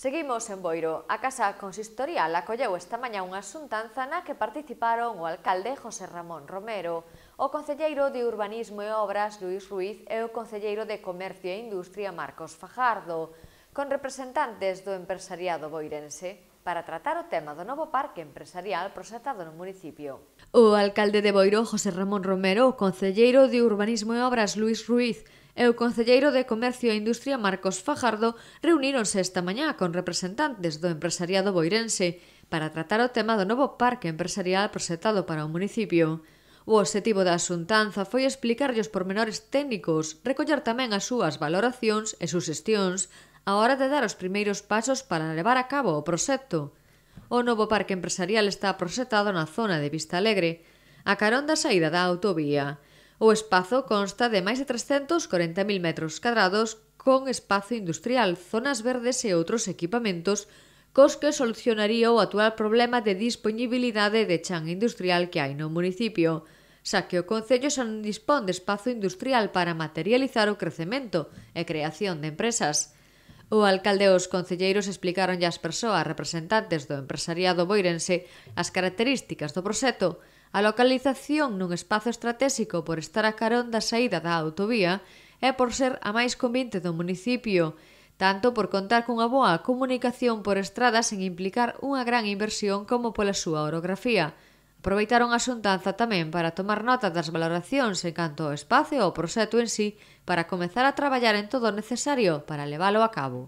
Seguimos en Boiro. A Casa Consistorial acolleu esta mañá unha xuntanza na que participaron o alcalde José Ramón Romero, o concelleiro de Urbanismo e Obras Luis Ruiz e o concelleiro de Comercio e Industria Marcos Fajardo, con representantes do empresariado boirense para tratar o tema do novo parque empresarial proxetado no municipio. O alcalde de Boiro, José Ramón Romero, o concelleiro de Urbanismo e Obras Luis Ruiz e o Concelleiro de Comercio e Industria Marcos Fajardo reuníronse esta mañá con representantes do empresariado boirense para tratar o tema do novo parque empresarial proxectado para o municipio. O obxectivo da xuntanza foi explicarlle os pormenores técnicos, recoller tamén as súas valoracións e suxestións a hora de dar os primeiros pasos para levar a cabo o proxecto. O novo parque empresarial está proxectado na zona de Vista Alegre, a carón da saída da autovía. O espazo consta de máis de 340.000 metros cadrados con espazo industrial, zonas verdes e outros equipamentos cos que solucionaría o actual problema de disponibilidade de chan industrial que hai no municipio, xa que o Concello xa non dispón de espazo industrial para materializar o crecemento e creación de empresas. O alcalde e os concelleiros explicaron ás persoas representantes do empresariado boirense as características do proxecto, A localización nun espazo estratégico por estar a carón da saída da autovía é por ser a máis convinte do municipio, tanto por contar cunha boa comunicación por estrada sen implicar unha gran inversión como pola súa orografía. Aproveitaron a xuntanza tamén para tomar nota das valoracións en canto ao espacio ou proxecto en sí para comezar a traballar en todo o necesario para leválo a cabo.